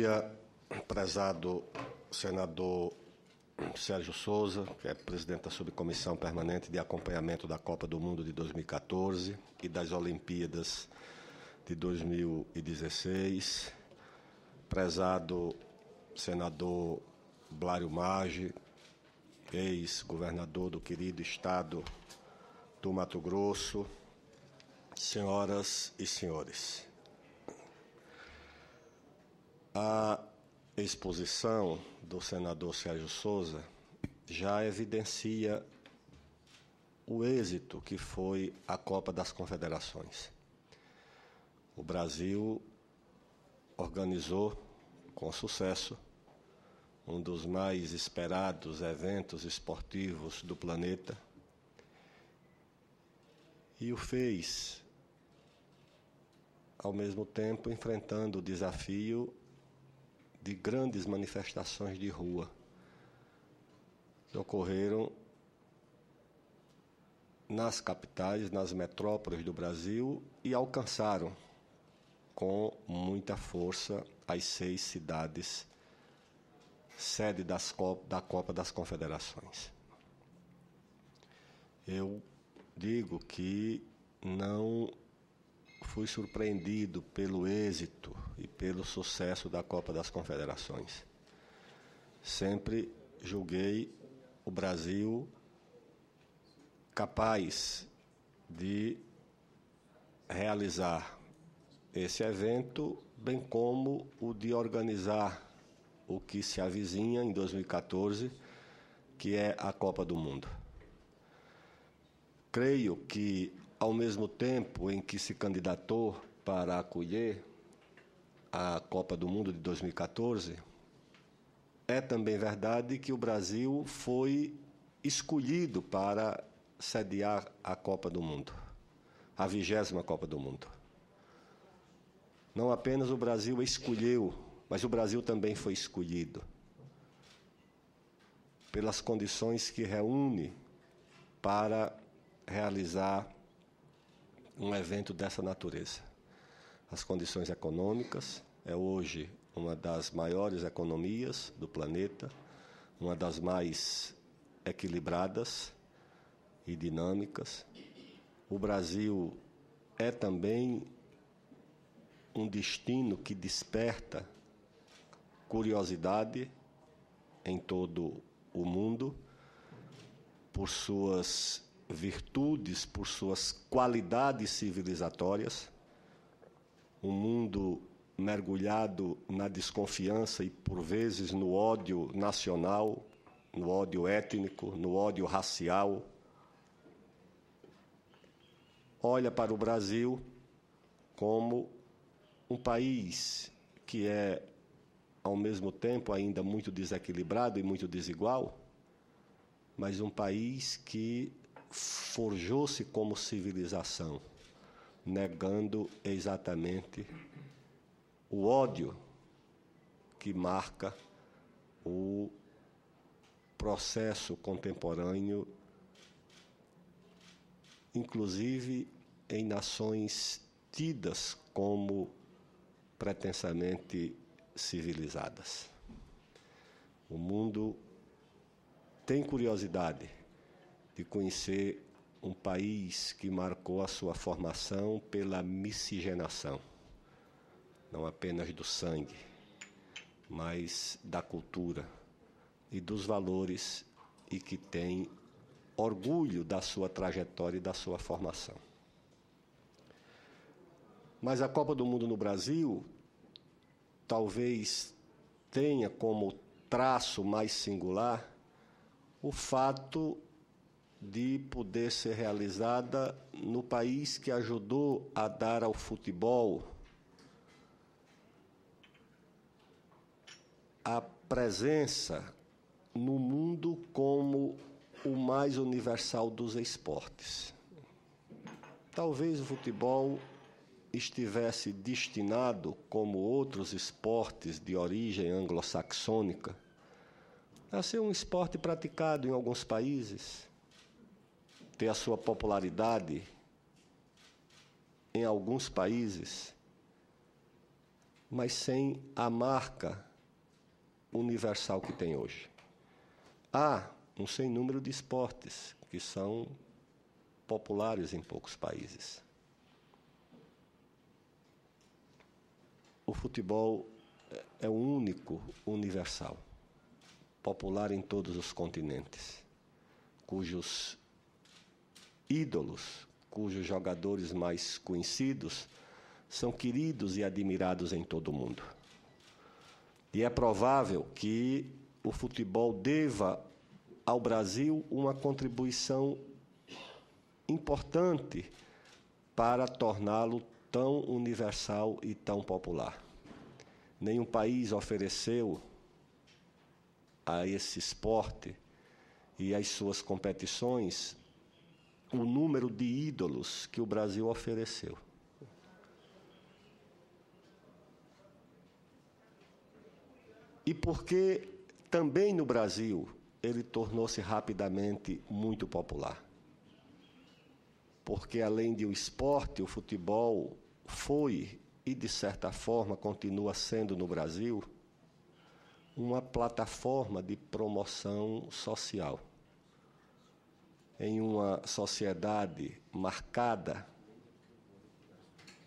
dia, prezado senador Sérgio Souza, que é presidente da Subcomissão Permanente de Acompanhamento da Copa do Mundo de 2014 e das Olimpíadas de 2016. Prezado senador Blário Maggi, ex-governador do querido estado do Mato Grosso, senhoras e senhores. A exposição do senador Sérgio Souza já evidencia o êxito que foi a Copa das Confederações. O Brasil organizou com sucesso um dos mais esperados eventos esportivos do planeta e o fez ao mesmo tempo enfrentando o desafio de grandes manifestações de rua que ocorreram nas capitais, nas metrópoles do Brasil e alcançaram com muita força as seis cidades sede das Copa, da Copa das Confederações. Eu digo que não fui surpreendido pelo êxito e pelo sucesso da Copa das Confederações. Sempre julguei o Brasil capaz de realizar esse evento, bem como o de organizar o que se avizinha em 2014, que é a Copa do Mundo. Creio que ao mesmo tempo em que se candidatou para acolher a Copa do Mundo de 2014, é também verdade que o Brasil foi escolhido para sediar a Copa do Mundo, a vigésima Copa do Mundo. Não apenas o Brasil escolheu, mas o Brasil também foi escolhido pelas condições que reúne para realizar um evento dessa natureza. As condições econômicas, é hoje uma das maiores economias do planeta, uma das mais equilibradas e dinâmicas. O Brasil é também um destino que desperta curiosidade em todo o mundo por suas virtudes, por suas qualidades civilizatórias, um mundo mergulhado na desconfiança e, por vezes, no ódio nacional, no ódio étnico, no ódio racial. Olha para o Brasil como um país que é, ao mesmo tempo, ainda muito desequilibrado e muito desigual, mas um país que forjou-se como civilização, negando exatamente o ódio que marca o processo contemporâneo, inclusive em nações tidas como pretensamente civilizadas. O mundo tem curiosidade de conhecer um país que marcou a sua formação pela miscigenação, não apenas do sangue, mas da cultura e dos valores e que tem orgulho da sua trajetória e da sua formação. Mas a Copa do Mundo no Brasil talvez tenha como traço mais singular o fato de poder ser realizada no país que ajudou a dar ao futebol a presença no mundo como o mais universal dos esportes. Talvez o futebol estivesse destinado, como outros esportes de origem anglo-saxônica, a ser um esporte praticado em alguns países ter a sua popularidade em alguns países, mas sem a marca universal que tem hoje. Há um sem número de esportes que são populares em poucos países. O futebol é o único universal, popular em todos os continentes, cujos ídolos, cujos jogadores mais conhecidos são queridos e admirados em todo o mundo. E é provável que o futebol deva ao Brasil uma contribuição importante para torná-lo tão universal e tão popular. Nenhum país ofereceu a esse esporte e às suas competições o número de ídolos que o Brasil ofereceu. E porque também no Brasil ele tornou-se rapidamente muito popular. Porque além de o esporte, o futebol foi e de certa forma continua sendo no Brasil uma plataforma de promoção social em uma sociedade marcada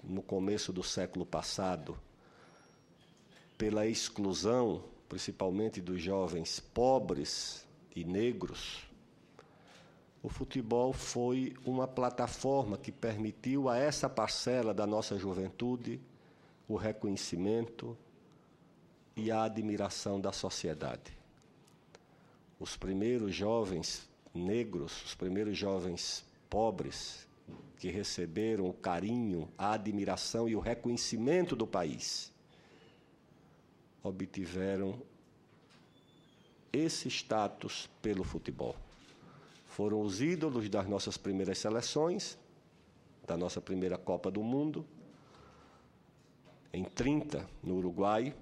no começo do século passado pela exclusão, principalmente dos jovens pobres e negros, o futebol foi uma plataforma que permitiu a essa parcela da nossa juventude o reconhecimento e a admiração da sociedade. Os primeiros jovens negros, os primeiros jovens pobres que receberam o carinho, a admiração e o reconhecimento do país, obtiveram esse status pelo futebol. Foram os ídolos das nossas primeiras seleções, da nossa primeira Copa do Mundo, em 30, no Uruguai,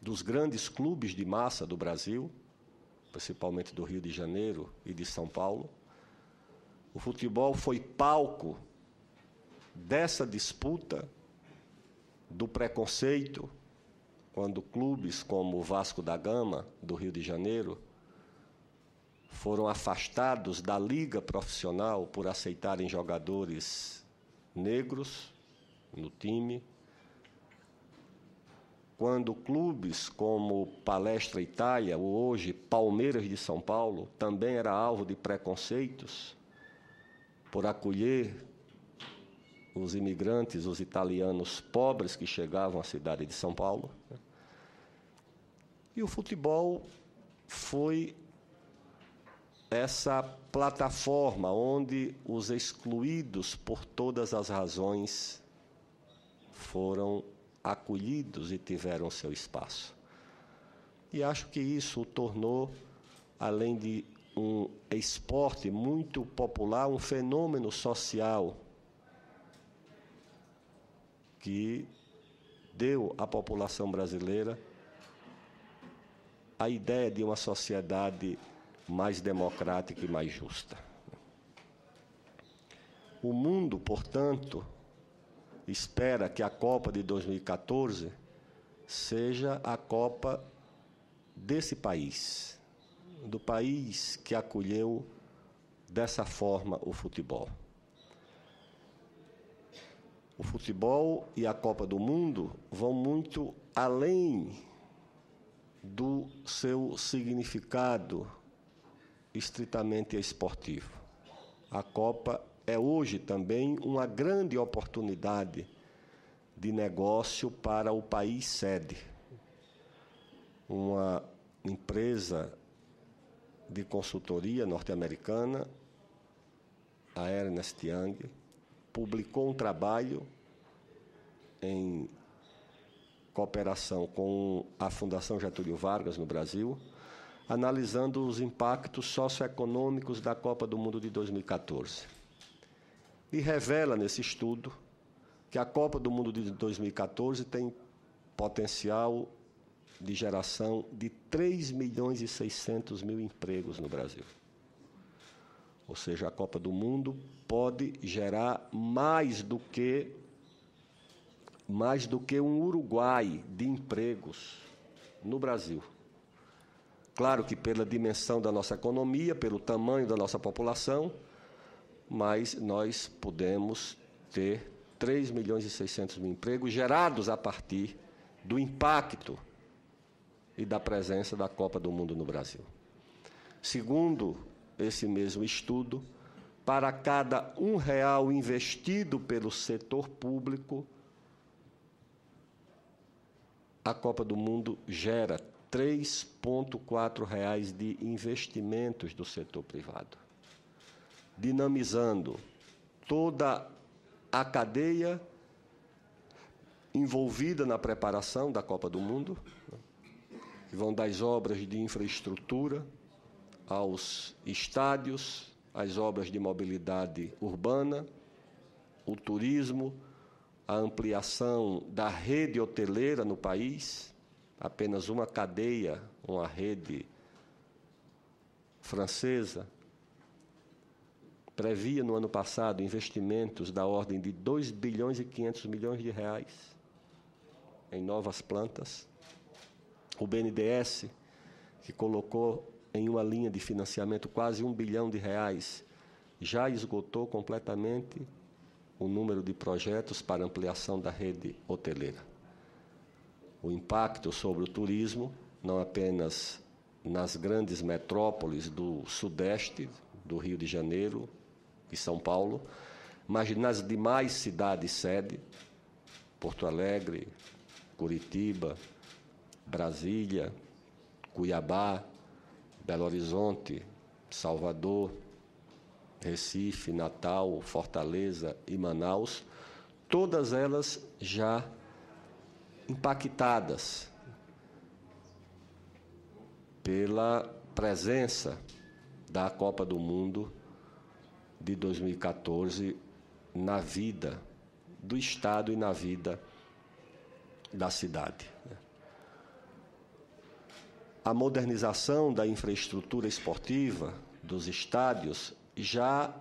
dos grandes clubes de massa do Brasil, principalmente do Rio de Janeiro e de São Paulo. O futebol foi palco dessa disputa do preconceito, quando clubes como o Vasco da Gama, do Rio de Janeiro, foram afastados da liga profissional por aceitarem jogadores negros no time, quando clubes como Palestra Itália, ou hoje Palmeiras de São Paulo, também era alvo de preconceitos por acolher os imigrantes, os italianos pobres que chegavam à cidade de São Paulo. E o futebol foi essa plataforma onde os excluídos por todas as razões foram acolhidos e tiveram seu espaço. E acho que isso o tornou, além de um esporte muito popular, um fenômeno social que deu à população brasileira a ideia de uma sociedade mais democrática e mais justa. O mundo, portanto, espera que a Copa de 2014 seja a Copa desse país, do país que acolheu dessa forma o futebol. O futebol e a Copa do Mundo vão muito além do seu significado estritamente esportivo. A Copa é hoje também uma grande oportunidade de negócio para o país sede. Uma empresa de consultoria norte-americana, a Ernest Young, publicou um trabalho em cooperação com a Fundação Getúlio Vargas no Brasil, analisando os impactos socioeconômicos da Copa do Mundo de 2014 e revela nesse estudo que a Copa do Mundo de 2014 tem potencial de geração de 3 milhões e 600 mil empregos no Brasil. Ou seja, a Copa do Mundo pode gerar mais do que mais do que um Uruguai de empregos no Brasil. Claro que pela dimensão da nossa economia, pelo tamanho da nossa população, mas nós podemos ter 3 milhões e 600 mil empregos gerados a partir do impacto e da presença da Copa do Mundo no Brasil. Segundo esse mesmo estudo, para cada um real investido pelo setor público, a Copa do Mundo gera 3,4 reais de investimentos do setor privado dinamizando toda a cadeia envolvida na preparação da Copa do Mundo, que vão das obras de infraestrutura aos estádios, as obras de mobilidade urbana, o turismo, a ampliação da rede hoteleira no país, apenas uma cadeia, uma rede francesa previa no ano passado investimentos da ordem de 2 bilhões e 500 milhões de reais em novas plantas. O BNDES, que colocou em uma linha de financiamento quase um bilhão de reais, já esgotou completamente o número de projetos para ampliação da rede hoteleira. O impacto sobre o turismo, não apenas nas grandes metrópoles do Sudeste, do Rio de Janeiro, e São Paulo, mas nas demais cidades sede, Porto Alegre, Curitiba, Brasília, Cuiabá, Belo Horizonte, Salvador, Recife, Natal, Fortaleza e Manaus, todas elas já impactadas pela presença da Copa do Mundo de 2014 na vida do Estado e na vida da cidade. Né? A modernização da infraestrutura esportiva dos estádios já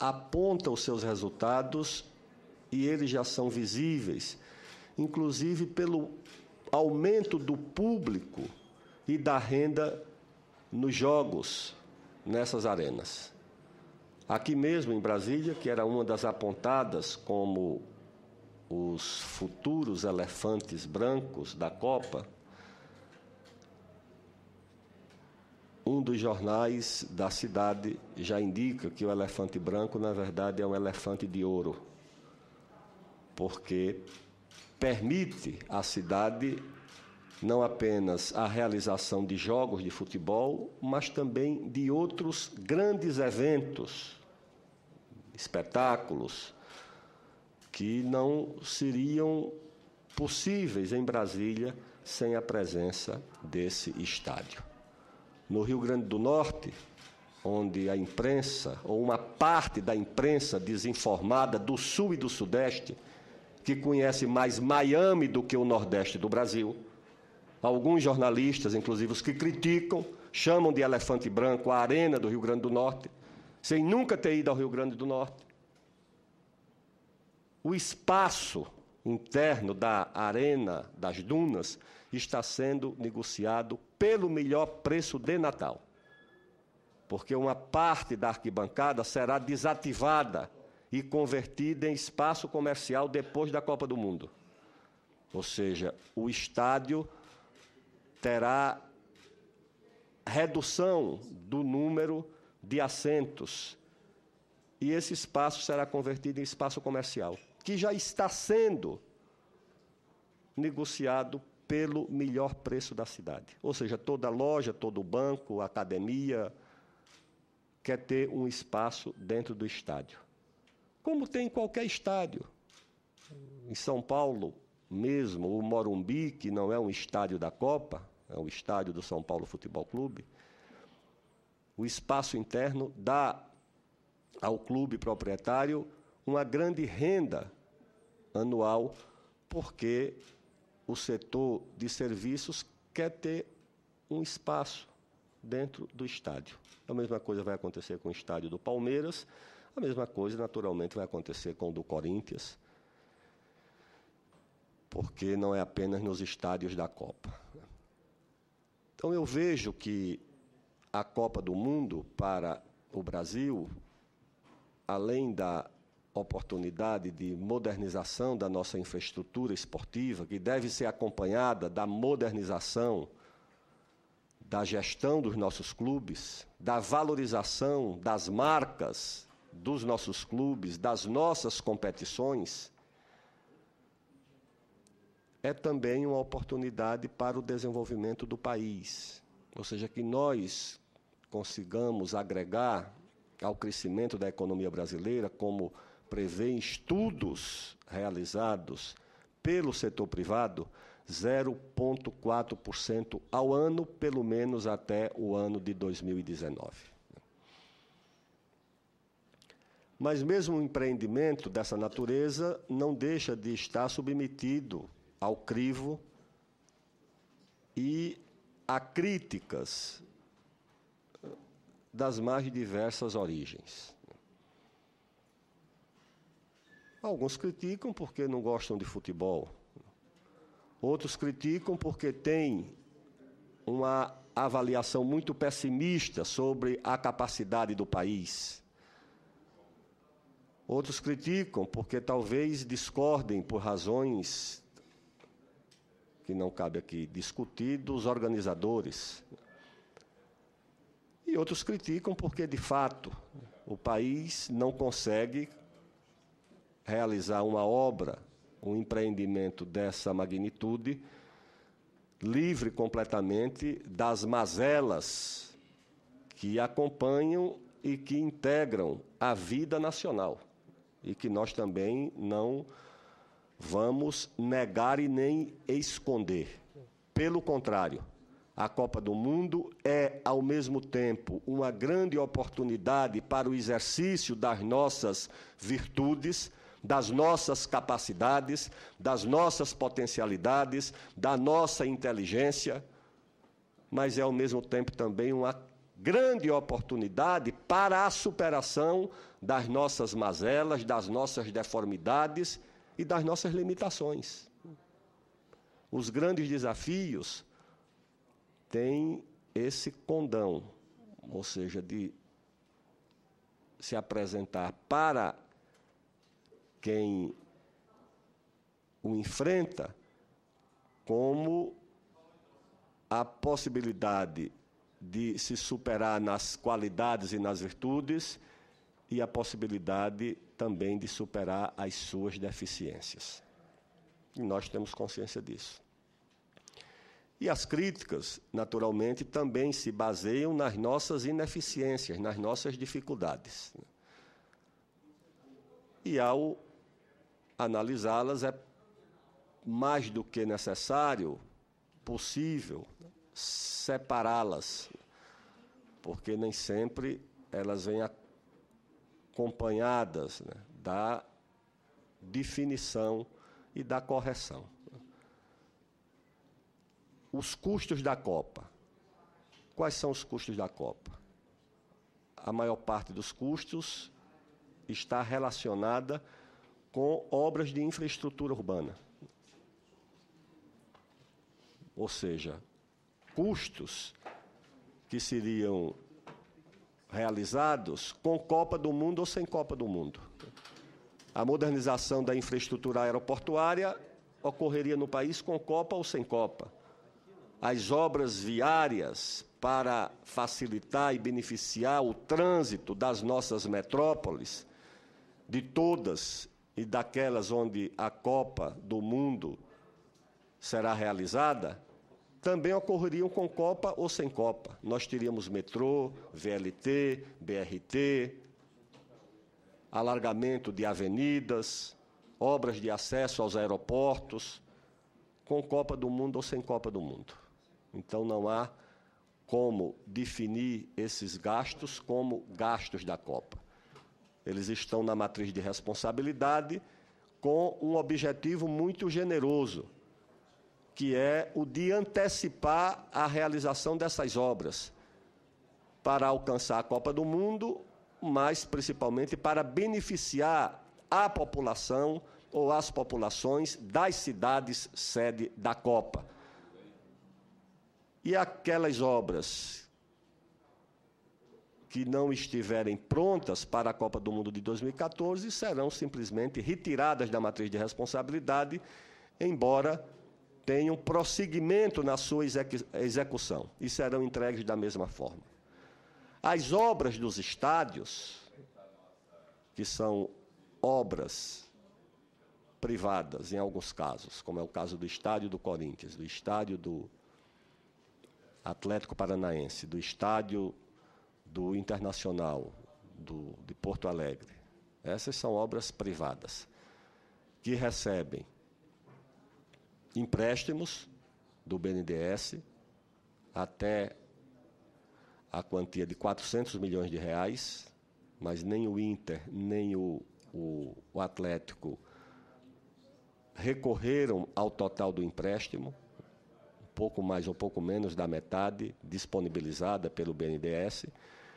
aponta os seus resultados e eles já são visíveis, inclusive pelo aumento do público e da renda nos jogos nessas arenas. Aqui mesmo em Brasília, que era uma das apontadas como os futuros elefantes brancos da Copa, um dos jornais da cidade já indica que o elefante branco, na verdade, é um elefante de ouro, porque permite à cidade não apenas a realização de jogos de futebol, mas também de outros grandes eventos, espetáculos, que não seriam possíveis em Brasília sem a presença desse estádio. No Rio Grande do Norte, onde a imprensa, ou uma parte da imprensa desinformada do Sul e do Sudeste, que conhece mais Miami do que o Nordeste do Brasil, Alguns jornalistas, inclusive os que criticam, chamam de elefante branco a arena do Rio Grande do Norte, sem nunca ter ido ao Rio Grande do Norte. O espaço interno da arena das dunas está sendo negociado pelo melhor preço de Natal. Porque uma parte da arquibancada será desativada e convertida em espaço comercial depois da Copa do Mundo. Ou seja, o estádio terá redução do número de assentos e esse espaço será convertido em espaço comercial, que já está sendo negociado pelo melhor preço da cidade. Ou seja, toda loja, todo banco, academia quer ter um espaço dentro do estádio. Como tem em qualquer estádio. Em São Paulo mesmo, o Morumbi, que não é um estádio da Copa, é o estádio do São Paulo Futebol Clube, o espaço interno dá ao clube proprietário uma grande renda anual, porque o setor de serviços quer ter um espaço dentro do estádio. A mesma coisa vai acontecer com o estádio do Palmeiras, a mesma coisa naturalmente vai acontecer com o do Corinthians, porque não é apenas nos estádios da Copa. Então, eu vejo que a Copa do Mundo para o Brasil, além da oportunidade de modernização da nossa infraestrutura esportiva, que deve ser acompanhada da modernização da gestão dos nossos clubes, da valorização das marcas dos nossos clubes, das nossas competições, é também uma oportunidade para o desenvolvimento do país. Ou seja, que nós consigamos agregar ao crescimento da economia brasileira, como prevê estudos realizados pelo setor privado, 0,4% ao ano, pelo menos até o ano de 2019. Mas mesmo um empreendimento dessa natureza não deixa de estar submetido ao crivo e a críticas das mais diversas origens. Alguns criticam porque não gostam de futebol. Outros criticam porque têm uma avaliação muito pessimista sobre a capacidade do país. Outros criticam porque talvez discordem por razões que não cabe aqui discutir, dos organizadores. E outros criticam porque, de fato, o país não consegue realizar uma obra, um empreendimento dessa magnitude, livre completamente das mazelas que acompanham e que integram a vida nacional e que nós também não vamos negar e nem esconder. Pelo contrário, a Copa do Mundo é, ao mesmo tempo, uma grande oportunidade para o exercício das nossas virtudes, das nossas capacidades, das nossas potencialidades, da nossa inteligência, mas é, ao mesmo tempo, também uma grande oportunidade para a superação das nossas mazelas, das nossas deformidades e das nossas limitações. Os grandes desafios têm esse condão, ou seja, de se apresentar para quem o enfrenta como a possibilidade de se superar nas qualidades e nas virtudes e a possibilidade também de superar as suas deficiências. E nós temos consciência disso. E as críticas, naturalmente, também se baseiam nas nossas ineficiências, nas nossas dificuldades. E ao analisá-las, é mais do que necessário, possível, separá-las, porque nem sempre elas vêm à acompanhadas né, da definição e da correção. Os custos da Copa. Quais são os custos da Copa? A maior parte dos custos está relacionada com obras de infraestrutura urbana. Ou seja, custos que seriam realizados com Copa do Mundo ou sem Copa do Mundo. A modernização da infraestrutura aeroportuária ocorreria no país com Copa ou sem Copa. As obras viárias para facilitar e beneficiar o trânsito das nossas metrópoles, de todas e daquelas onde a Copa do Mundo será realizada, também ocorreriam com Copa ou sem Copa. Nós teríamos metrô, VLT, BRT, alargamento de avenidas, obras de acesso aos aeroportos, com Copa do Mundo ou sem Copa do Mundo. Então não há como definir esses gastos como gastos da Copa. Eles estão na matriz de responsabilidade com um objetivo muito generoso, que é o de antecipar a realização dessas obras para alcançar a Copa do Mundo, mas principalmente para beneficiar a população ou as populações das cidades sede da Copa. E aquelas obras que não estiverem prontas para a Copa do Mundo de 2014 serão simplesmente retiradas da matriz de responsabilidade, embora tenham prosseguimento na sua execução e serão entregues da mesma forma. As obras dos estádios, que são obras privadas em alguns casos, como é o caso do estádio do Corinthians, do estádio do Atlético Paranaense, do estádio do Internacional do, de Porto Alegre. Essas são obras privadas que recebem empréstimos do BNDES até a quantia de 400 milhões de reais, mas nem o Inter, nem o, o, o Atlético recorreram ao total do empréstimo, um pouco mais ou pouco menos da metade disponibilizada pelo BNDES,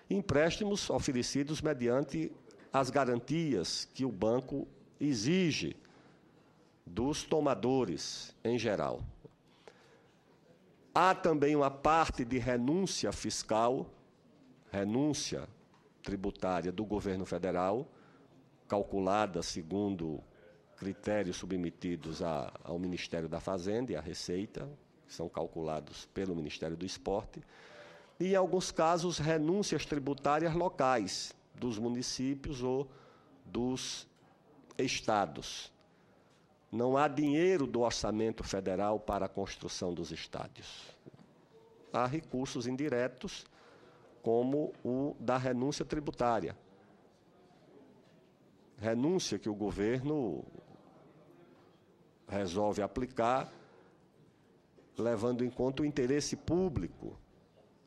empréstimos oferecidos mediante as garantias que o banco exige dos tomadores em geral. Há também uma parte de renúncia fiscal, renúncia tributária do governo federal, calculada segundo critérios submetidos a, ao Ministério da Fazenda e à Receita, que são calculados pelo Ministério do Esporte, e, em alguns casos, renúncias tributárias locais dos municípios ou dos estados. Não há dinheiro do orçamento federal para a construção dos estádios. Há recursos indiretos, como o da renúncia tributária. Renúncia que o governo resolve aplicar, levando em conta o interesse público,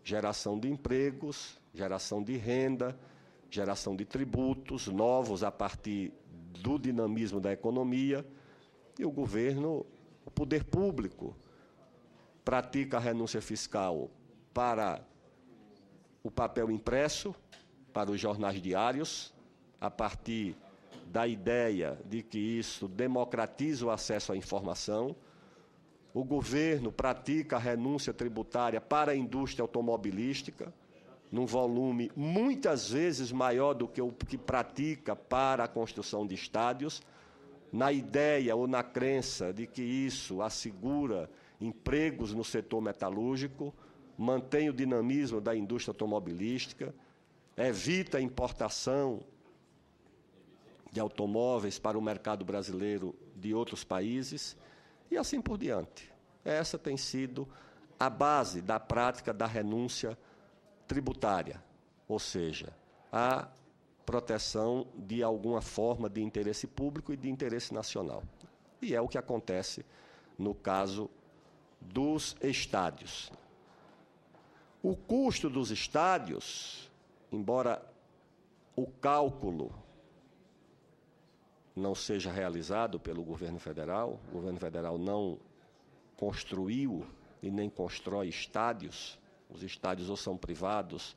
geração de empregos, geração de renda, geração de tributos novos a partir do dinamismo da economia e o governo, o poder público, pratica a renúncia fiscal para o papel impresso, para os jornais diários, a partir da ideia de que isso democratiza o acesso à informação. O governo pratica a renúncia tributária para a indústria automobilística, num volume muitas vezes maior do que o que pratica para a construção de estádios na ideia ou na crença de que isso assegura empregos no setor metalúrgico, mantém o dinamismo da indústria automobilística, evita a importação de automóveis para o mercado brasileiro de outros países e assim por diante. Essa tem sido a base da prática da renúncia tributária, ou seja, a proteção de alguma forma de interesse público e de interesse nacional. E é o que acontece no caso dos estádios. O custo dos estádios, embora o cálculo não seja realizado pelo governo federal, o governo federal não construiu e nem constrói estádios, os estádios ou são privados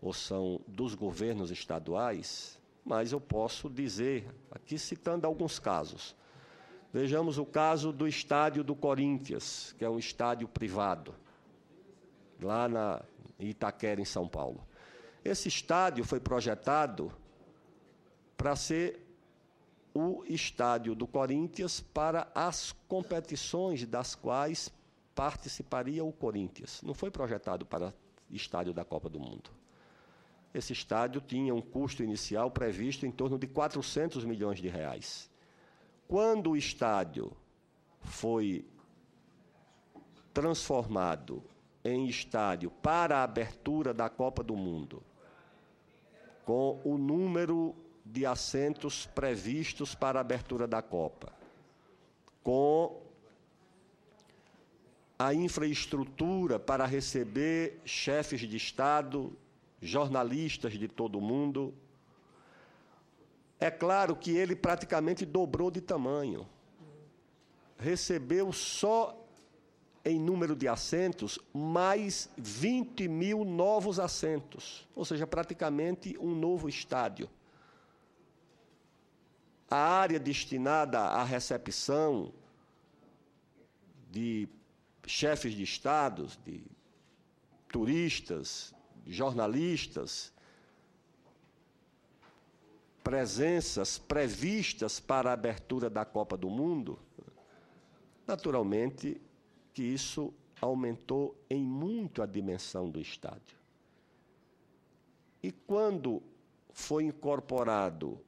ou são dos governos estaduais, mas eu posso dizer, aqui citando alguns casos. Vejamos o caso do estádio do Corinthians, que é um estádio privado, lá na Itaquera, em São Paulo. Esse estádio foi projetado para ser o estádio do Corinthians para as competições das quais participaria o Corinthians. Não foi projetado para estádio da Copa do Mundo esse estádio tinha um custo inicial previsto em torno de 400 milhões de reais. Quando o estádio foi transformado em estádio para a abertura da Copa do Mundo, com o número de assentos previstos para a abertura da Copa, com a infraestrutura para receber chefes de Estado, jornalistas de todo o mundo. É claro que ele praticamente dobrou de tamanho. Recebeu só em número de assentos mais 20 mil novos assentos, ou seja, praticamente um novo estádio. A área destinada à recepção de chefes de estados, de turistas, jornalistas, presenças previstas para a abertura da Copa do Mundo, naturalmente que isso aumentou em muito a dimensão do estádio. E quando foi incorporado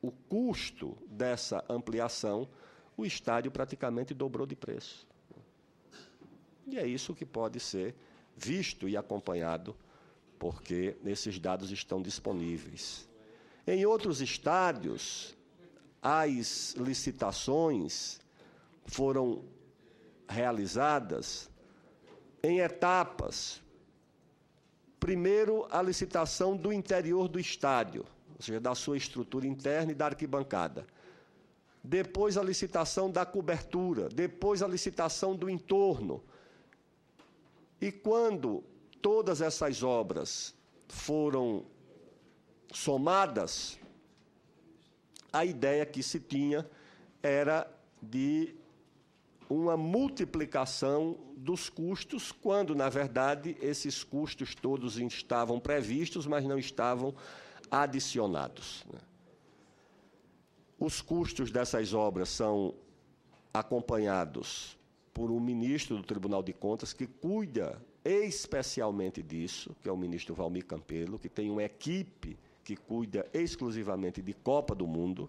o custo dessa ampliação, o estádio praticamente dobrou de preço. E é isso que pode ser visto e acompanhado, porque esses dados estão disponíveis. Em outros estádios, as licitações foram realizadas em etapas. Primeiro, a licitação do interior do estádio, ou seja, da sua estrutura interna e da arquibancada. Depois, a licitação da cobertura. Depois, a licitação do entorno e quando todas essas obras foram somadas, a ideia que se tinha era de uma multiplicação dos custos, quando, na verdade, esses custos todos estavam previstos, mas não estavam adicionados. Né? Os custos dessas obras são acompanhados por um ministro do Tribunal de Contas que cuida especialmente disso, que é o ministro Valmir Campelo, que tem uma equipe que cuida exclusivamente de Copa do Mundo,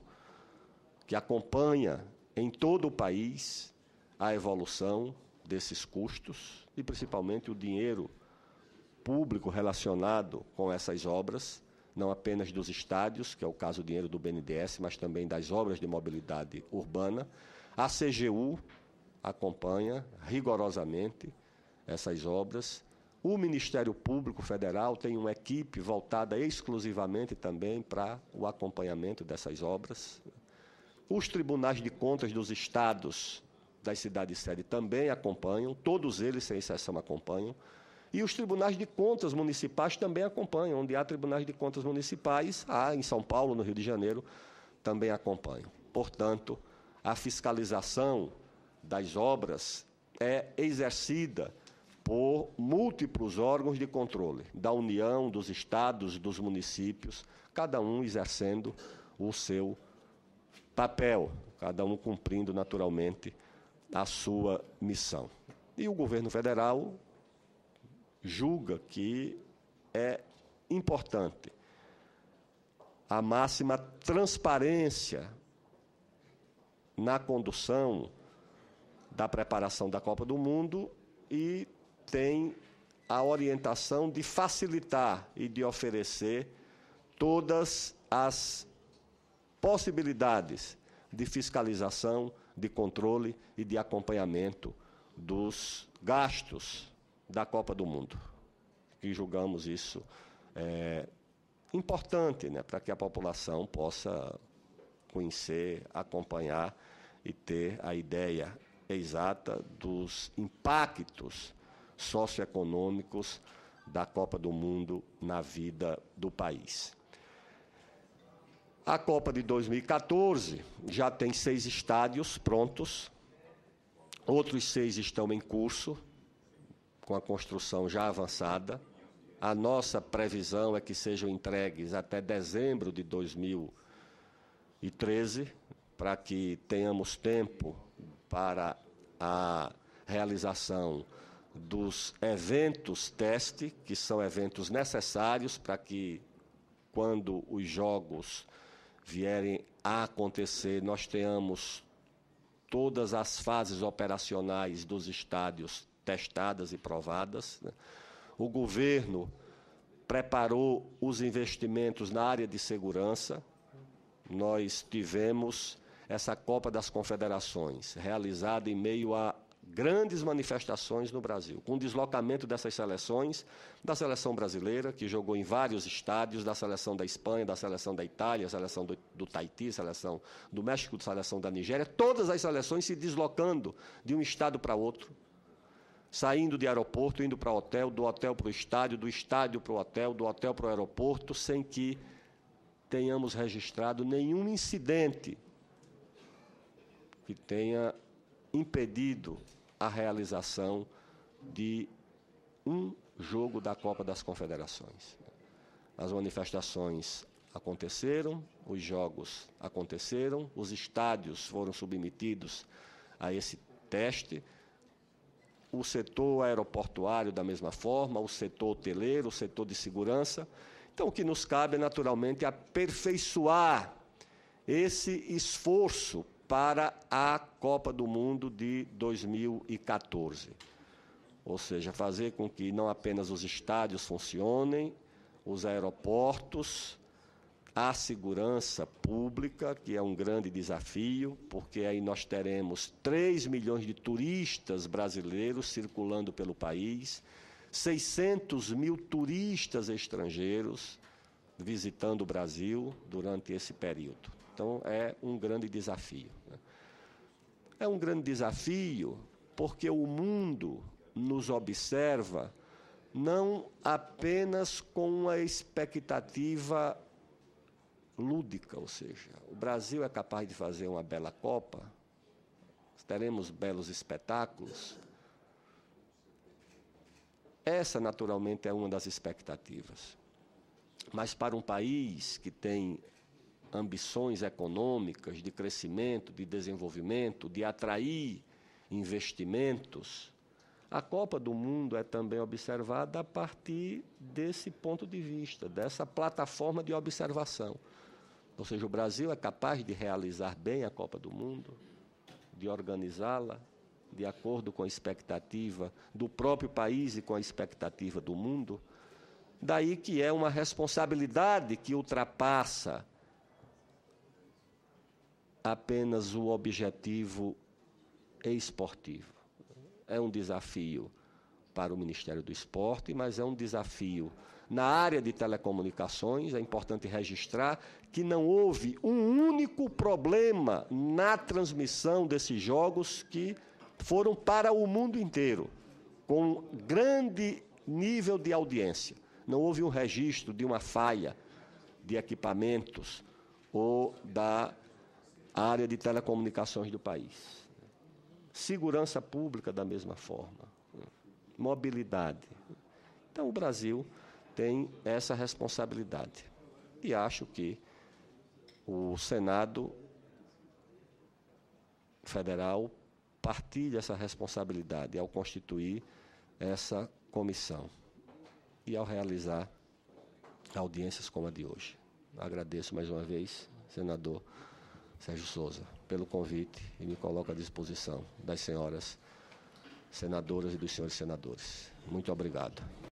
que acompanha em todo o país a evolução desses custos e principalmente o dinheiro público relacionado com essas obras, não apenas dos estádios, que é o caso do dinheiro do BNDES, mas também das obras de mobilidade urbana, a CGU, acompanha rigorosamente essas obras. O Ministério Público Federal tem uma equipe voltada exclusivamente também para o acompanhamento dessas obras. Os tribunais de contas dos estados das cidades sede também acompanham, todos eles, sem exceção, acompanham. E os tribunais de contas municipais também acompanham. Onde há tribunais de contas municipais, há em São Paulo, no Rio de Janeiro, também acompanham. Portanto, a fiscalização das obras é exercida por múltiplos órgãos de controle, da União, dos estados, dos municípios, cada um exercendo o seu papel, cada um cumprindo naturalmente a sua missão. E o governo federal julga que é importante a máxima transparência na condução da preparação da Copa do Mundo e tem a orientação de facilitar e de oferecer todas as possibilidades de fiscalização, de controle e de acompanhamento dos gastos da Copa do Mundo. Que julgamos isso é, importante né, para que a população possa conhecer, acompanhar e ter a ideia exata dos impactos socioeconômicos da Copa do Mundo na vida do país. A Copa de 2014 já tem seis estádios prontos, outros seis estão em curso, com a construção já avançada. A nossa previsão é que sejam entregues até dezembro de 2013, para que tenhamos tempo para a realização dos eventos teste, que são eventos necessários para que, quando os jogos vierem a acontecer, nós tenhamos todas as fases operacionais dos estádios testadas e provadas. Né? O governo preparou os investimentos na área de segurança. Nós tivemos essa Copa das Confederações, realizada em meio a grandes manifestações no Brasil, com o deslocamento dessas seleções, da seleção brasileira, que jogou em vários estádios, da seleção da Espanha, da seleção da Itália, seleção do, do Tahiti, seleção do México, seleção da Nigéria, todas as seleções se deslocando de um estado para outro, saindo de aeroporto, indo para hotel, do hotel para o estádio, do estádio para o hotel, do hotel para o aeroporto, sem que tenhamos registrado nenhum incidente que tenha impedido a realização de um jogo da Copa das Confederações. As manifestações aconteceram, os jogos aconteceram, os estádios foram submetidos a esse teste. O setor aeroportuário, da mesma forma, o setor hoteleiro, o setor de segurança. Então, o que nos cabe é, naturalmente, aperfeiçoar esse esforço para a Copa do Mundo de 2014. Ou seja, fazer com que não apenas os estádios funcionem, os aeroportos, a segurança pública, que é um grande desafio, porque aí nós teremos 3 milhões de turistas brasileiros circulando pelo país, 600 mil turistas estrangeiros visitando o Brasil durante esse período. Então, é um grande desafio. Né? É um grande desafio porque o mundo nos observa não apenas com uma expectativa lúdica, ou seja, o Brasil é capaz de fazer uma bela Copa, teremos belos espetáculos. Essa, naturalmente, é uma das expectativas. Mas para um país que tem ambições econômicas, de crescimento, de desenvolvimento, de atrair investimentos, a Copa do Mundo é também observada a partir desse ponto de vista, dessa plataforma de observação. Ou seja, o Brasil é capaz de realizar bem a Copa do Mundo, de organizá-la de acordo com a expectativa do próprio país e com a expectativa do mundo. Daí que é uma responsabilidade que ultrapassa apenas o objetivo esportivo. É um desafio para o Ministério do Esporte, mas é um desafio. Na área de telecomunicações, é importante registrar que não houve um único problema na transmissão desses jogos que foram para o mundo inteiro, com grande nível de audiência. Não houve um registro de uma falha de equipamentos ou da área de telecomunicações do país. Segurança pública, da mesma forma. Mobilidade. Então, o Brasil tem essa responsabilidade. E acho que o Senado Federal partilha essa responsabilidade ao constituir essa comissão e ao realizar audiências como a de hoje. Agradeço mais uma vez, senador Sérgio Souza, pelo convite e me coloco à disposição das senhoras senadoras e dos senhores senadores. Muito obrigado.